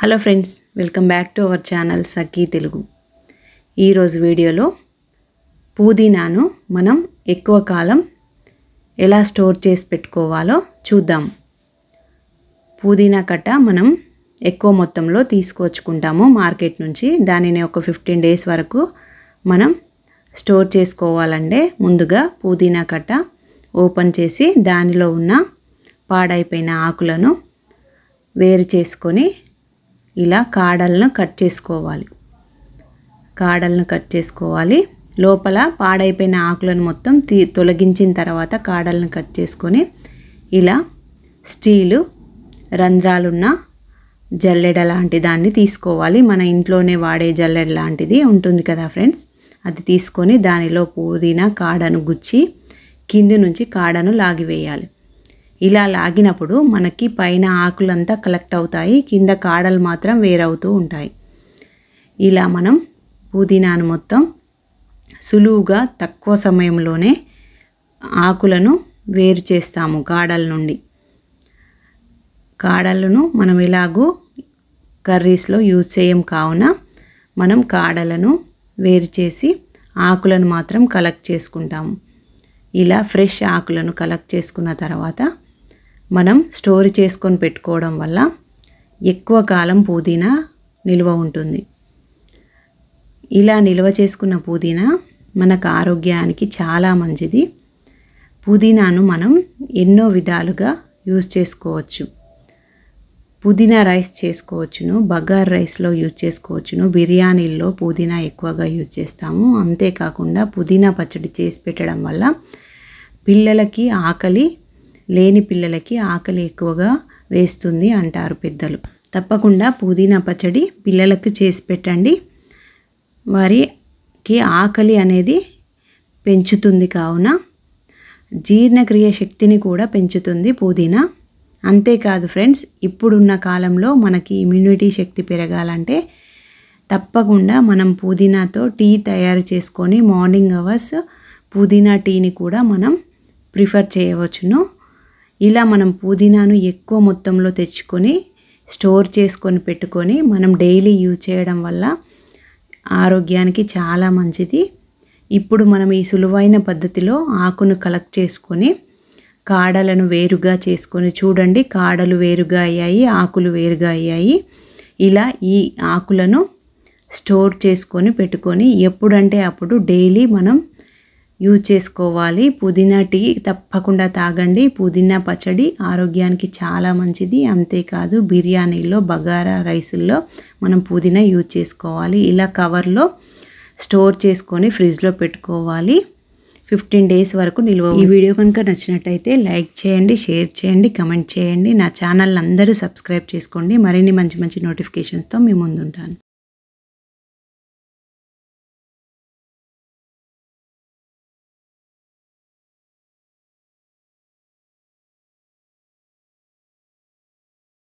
hello friends welcome back to our channel Sakhi Telugu ఈరోజు వీడియోలో పుదీనాను మనం ఎక్కువ కాలం ఎలా స్టోర్ చేసి పెట్టుకోవాలో చూద్దాం పుదీనా కట్ట మనం ఎక్కువ మొత్తంలో తీసుకొచ్చుకుంటాము మార్కెట్ నుంచి దానిని ఒక ఫిఫ్టీన్ డేస్ వరకు మనం స్టోర్ చేసుకోవాలంటే ముందుగా పుదీనా కట్ట ఓపెన్ చేసి దానిలో ఉన్న పాడైపోయిన ఆకులను వేరు చేసుకొని ఇలా కాడలను కట్ చేసుకోవాలి కాడలను కట్ చేసుకోవాలి లోపల పాడైపోయిన ఆకులను మొత్తం తీ తొలగించిన తర్వాత కాడలను కట్ చేసుకొని ఇలా స్టీలు రంధ్రాలున్న జల్లెడ లాంటి దాన్ని తీసుకోవాలి మన ఇంట్లోనే వాడే జల్లెడ లాంటిది ఉంటుంది కదా ఫ్రెండ్స్ అది తీసుకొని దానిలో పుదీనా కాడను గుచ్చి కింది నుంచి కాడను లాగివేయాలి ఇలా లాగినప్పుడు మనకి పైన ఆకులంతా కలెక్ట్ అవుతాయి కింద కాడలు మాత్రం వేరవుతూ ఉంటాయి ఇలా మనం పుదీనాను మొత్తం సులువుగా తక్కువ సమయంలోనే ఆకులను వేరు చేస్తాము కాడల నుండి కాడలను మనం ఇలాగూ కర్రీస్లో యూజ్ చేయం కావున మనం కాడలను వేరు చేసి ఆకులను మాత్రం కలెక్ట్ చేసుకుంటాము ఇలా ఫ్రెష్ ఆకులను కలెక్ట్ చేసుకున్న తర్వాత మనం స్టోర్ చేసుకొని పెట్టుకోవడం వల్ల ఎక్కువ కాలం పుదీనా నిల్వ ఉంటుంది ఇలా నిల్వ చేసుకున్న పుదీనా మనకు ఆరోగ్యానికి చాలా మంచిది పుదీనాను మనం ఎన్నో విధాలుగా యూజ్ చేసుకోవచ్చు పుదీనా రైస్ చేసుకోవచ్చును బగార్ రైస్లో యూజ్ చేసుకోవచ్చును బిర్యానీల్లో పుదీనా ఎక్కువగా యూజ్ చేస్తాము అంతేకాకుండా పుదీనా పచ్చడి చేసి పెట్టడం వల్ల పిల్లలకి ఆకలి లేని పిల్లలకి ఆకలి ఎక్కువగా వేస్తుంది అంటారు పెద్దలు తప్పకుండా పుదీనా పచ్చడి పిల్లలకు చేసి పెట్టండి వారికి ఆకలి అనేది పెంచుతుంది కావున జీర్ణక్రియ శక్తిని కూడా పెంచుతుంది పుదీనా అంతేకాదు ఫ్రెండ్స్ ఇప్పుడున్న కాలంలో మనకి ఇమ్యూనిటీ శక్తి పెరగాలంటే తప్పకుండా మనం పుదీనాతో టీ తయారు చేసుకొని మార్నింగ్ అవర్స్ పుదీనా టీని కూడా మనం ప్రిఫర్ చేయవచ్చును ఇలా మనం పుదీనాను ఎక్కువ మొత్తంలో తెచ్చుకొని స్టోర్ చేసుకొని పెట్టుకొని మనం డైలీ యూజ్ చేయడం వల్ల ఆరోగ్యానికి చాలా మంచిది ఇప్పుడు మనం ఈ సులువైన పద్ధతిలో ఆకును కలెక్ట్ చేసుకొని కాడలను వేరుగా చేసుకొని చూడండి కాడలు వేరుగా అయ్యాయి ఆకులు వేరుగా అయ్యాయి ఇలా ఈ ఆకులను స్టోర్ చేసుకొని పెట్టుకొని ఎప్పుడంటే అప్పుడు డైలీ మనం యూజ్ చేసుకోవాలి పుదీనా టీ తప్పకుండా తాగండి పుదీనా పచ్చడి ఆరోగ్యానికి చాలా మంచిది అంతేకాదు బిర్యానీలో బగారా రైసుల్లో మనం పుదీనా యూజ్ చేసుకోవాలి ఇలా కవర్లో స్టోర్ చేసుకొని ఫ్రిడ్జ్లో పెట్టుకోవాలి ఫిఫ్టీన్ డేస్ వరకు నిల్వ ఈ వీడియో కనుక నచ్చినట్టయితే లైక్ చేయండి షేర్ చేయండి కమెంట్ చేయండి నా ఛానల్ అందరూ సబ్స్క్రైబ్ చేసుకోండి మరిన్ని మంచి మంచి నోటిఫికేషన్స్తో మేము ముందుంటాను